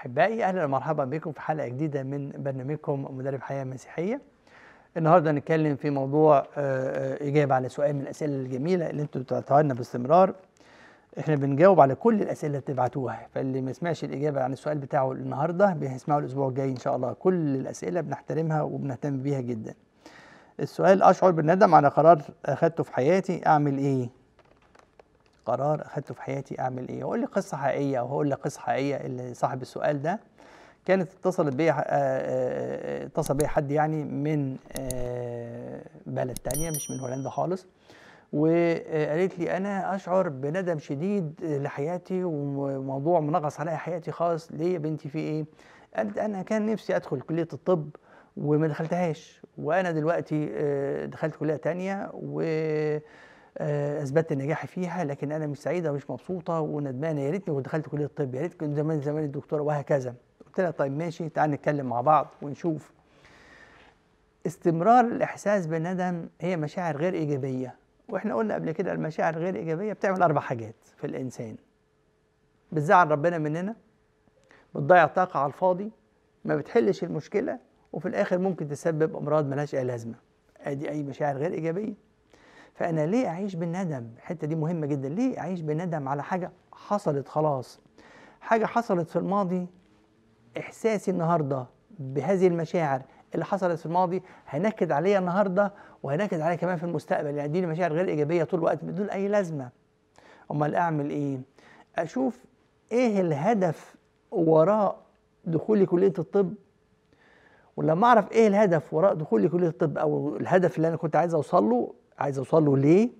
احبائي اهلا ومرحبا بكم في حلقه جديده من برنامجكم مدرب حياه مسيحيه النهارده هنتكلم في موضوع آه، آه، اجابه على سؤال من الاسئله الجميله اللي انتم بتبعتوها لنا باستمرار احنا بنجاوب على كل الاسئله اللي بتبعتوها فاللي ما سمعش الاجابه عن السؤال بتاعه النهارده بيسمعه الاسبوع الجاي ان شاء الله كل الاسئله بنحترمها وبنهتم بيها جدا السؤال اشعر بالندم على قرار اخذته في حياتي اعمل ايه قرار اخدته في حياتي اعمل ايه واقول لي قصه حقيقيه وهقول لك قصه حقيقيه اللي صاحب السؤال ده كانت اتصلت بيا آه، آه، اتصل بيا حد يعني من آه، بلد تانية مش من هولندا خالص وقالت لي انا اشعر بندم شديد لحياتي وموضوع منغص عليا حياتي خالص ليه يا بنتي في ايه قالت انا كان نفسي ادخل كليه الطب وما دخلتهاش وانا دلوقتي دخلت كليه تانية و آه، اثبتت نجاحي فيها لكن انا مش سعيده ومش مبسوطه وندمانه يا ريتني كنت دخلت كليه الطب يا ريت كنت زمان زمان الدكتوره وهكذا قلت لها طيب ماشي تعال نتكلم مع بعض ونشوف استمرار الاحساس بالندم هي مشاعر غير ايجابيه واحنا قلنا قبل كده المشاعر غير ايجابيه بتعمل اربع حاجات في الانسان بتزعل ربنا مننا بتضيع طاقه على الفاضي ما بتحلش المشكله وفي الاخر ممكن تسبب امراض ملهاش اي لازمه ادي اي مشاعر غير ايجابيه فانا ليه اعيش بالندم الحته دي مهمه جدا ليه اعيش بالندم على حاجه حصلت خلاص حاجه حصلت في الماضي احساسي النهارده بهذه المشاعر اللي حصلت في الماضي هنكد عليها النهارده وهنكد عليها كمان في المستقبل يعني دي مشاعر غير ايجابيه طول الوقت بدون اي لازمه امال اعمل ايه اشوف ايه الهدف وراء دخولي كليه الطب ولما اعرف ايه الهدف وراء دخولي كليه الطب او الهدف اللي انا كنت عايز اوصل له عايز اوصل له ليه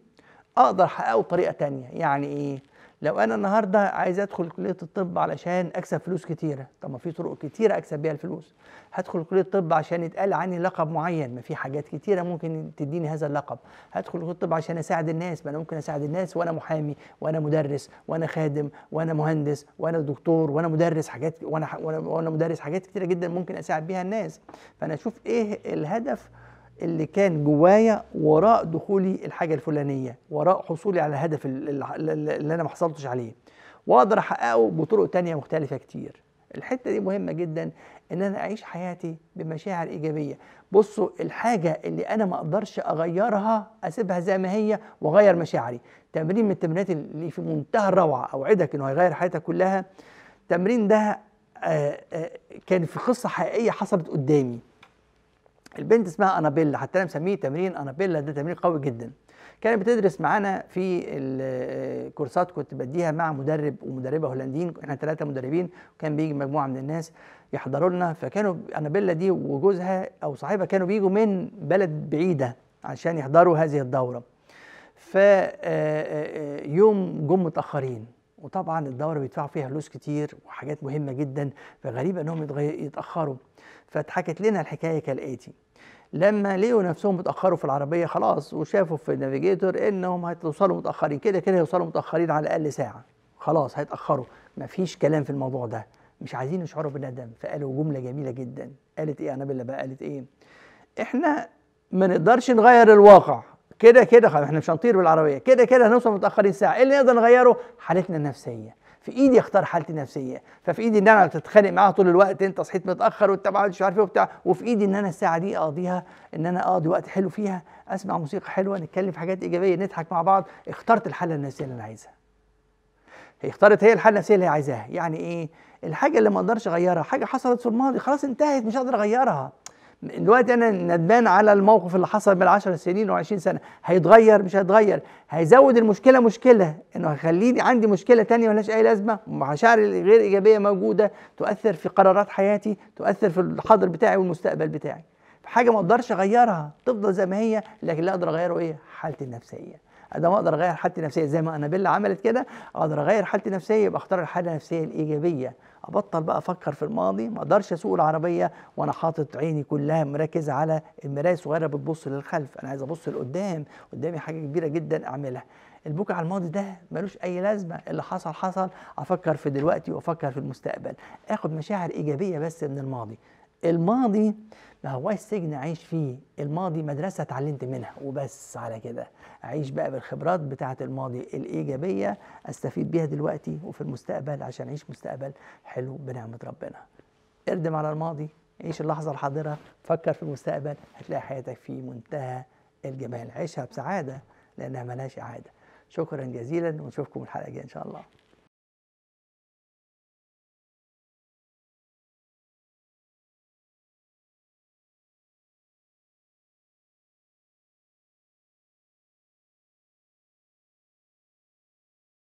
اقدر احققه بطريقه تانية يعني ايه لو انا النهارده عايز ادخل كليه الطب علشان اكسب فلوس كتيره طب ما في طرق كتيره اكسب بيها الفلوس هدخل كليه الطب عشان يتقال عني لقب معين ما في حاجات كتيره ممكن تديني هذا اللقب هدخل كليه الطب عشان اساعد الناس ما انا ممكن اساعد الناس وانا محامي وانا مدرس وانا خادم وانا مهندس وانا دكتور وانا مدرس حاجات وانا وانا مدرس حاجات كتيره جدا ممكن اساعد بيها الناس فانا اشوف ايه الهدف اللي كان جوايا وراء دخولي الحاجه الفلانيه وراء حصولي على الهدف اللي انا ما حصلتش عليه واقدر احققه بطرق تانية مختلفه كتير الحته دي مهمه جدا ان انا اعيش حياتي بمشاعر ايجابيه بصوا الحاجه اللي انا ما اقدرش اغيرها اسيبها زي ما هي واغير مشاعري تمرين من التمرينات اللي في منتهى الروعه اوعدك انه هيغير حياتك كلها التمرين ده آه، آه، كان في قصه حقيقيه حصلت قدامي البنت اسمها انابيلا حتى انا مسميه تمرين انابيلا ده تمرين قوي جدا كانت بتدرس معانا في الكورسات آه، كنت بديها مع مدرب ومدربه هولنديين احنا ثلاثه مدربين وكان بيجي مجموعه من الناس يحضروا لنا فكانوا انابيلا دي وجوزها او صاحبها كانوا بيجوا من بلد بعيده عشان يحضروا هذه الدوره ف آه، آه، يوم جم متاخرين وطبعا الدوره بيدفعوا فيها فلوس كتير وحاجات مهمه جدا فغريبه انهم يتاخروا فاتحكت لنا الحكايه كالاتي لما لقوا نفسهم اتاخروا في العربيه خلاص وشافوا في النافيجيتور انهم هيتوصلوا متاخرين كده كده هيوصلوا متاخرين على الاقل ساعه خلاص هيتاخروا مفيش كلام في الموضوع ده مش عايزين يشعروا بالندم فقالوا جمله جميله جدا قالت ايه انابيلا بقى قالت ايه احنا ما نقدرش نغير الواقع كده كده احنا مش هنطير بالعربيه كده كده هنوصل متاخرين ساعه ايه اللي نقدر نغيره حالتنا النفسيه في ايدي اختار حالتي النفسيه ففي ايدي ان انا تتخانق معاها طول الوقت انت صحيت متاخر وانت مش عارف ايه وبتاع وفي ايدي ان انا الساعه دي اقضيها ان انا اقضي وقت حلو فيها اسمع موسيقى حلوه نتكلم في حاجات ايجابيه نضحك مع بعض اخترت الحاله النفسيه اللي انا عايزها هي اختارت هي الحاله النفسيه اللي هي عايزاها يعني ايه الحاجه اللي ما اقدرش اغيرها حاجه حصلت في الماضي خلاص انتهت مش هقدر اغيرها دلوقتي انا ندمان على الموقف اللي حصل من 10 سنين و20 سنه هيتغير مش هيتغير هيزود المشكله مشكله انه هيخليني عندي مشكله تانية ملهاش اي لازمه مشاعر غير ايجابيه موجوده تؤثر في قرارات حياتي تؤثر في الحاضر بتاعي والمستقبل بتاعي حاجه ما اقدرش اغيرها تفضل زي ما هي لكن اللي اقدر اغيره ايه حالتي النفسيه انا ما اقدر اغير حالتي النفسيه زي ما انابيلا عملت كده اقدر اغير حالتي النفسيه يبقى اختار الحاله النفسيه الايجابيه ابطل بقى افكر في الماضي ما اقدرش اسوق العربيه وانا حاطط عيني كلها مركزه على المرايه الصغيره بتبص للخلف انا عايز ابص لقدام قدامي حاجه كبيره جدا اعملها البكا على الماضي ده ملوش اي لازمه اللي حصل حصل افكر في دلوقتي وافكر في المستقبل اخد مشاعر ايجابيه بس من الماضي الماضي ما هواش سجن عايش فيه الماضي مدرسة اتعلمت منها وبس على كده أعيش بقى بالخبرات بتاعة الماضي الإيجابية أستفيد بيها دلوقتي وفي المستقبل عشان أعيش مستقبل حلو بنعمة ربنا اردم على الماضي عيش اللحظة الحاضرة فكر في المستقبل هتلاقي حياتك في منتهى الجمال عيشها بسعادة لأنها ملهاش إعادة شكرا جزيلا ونشوفكم الحلقة الجاية إن شاء الله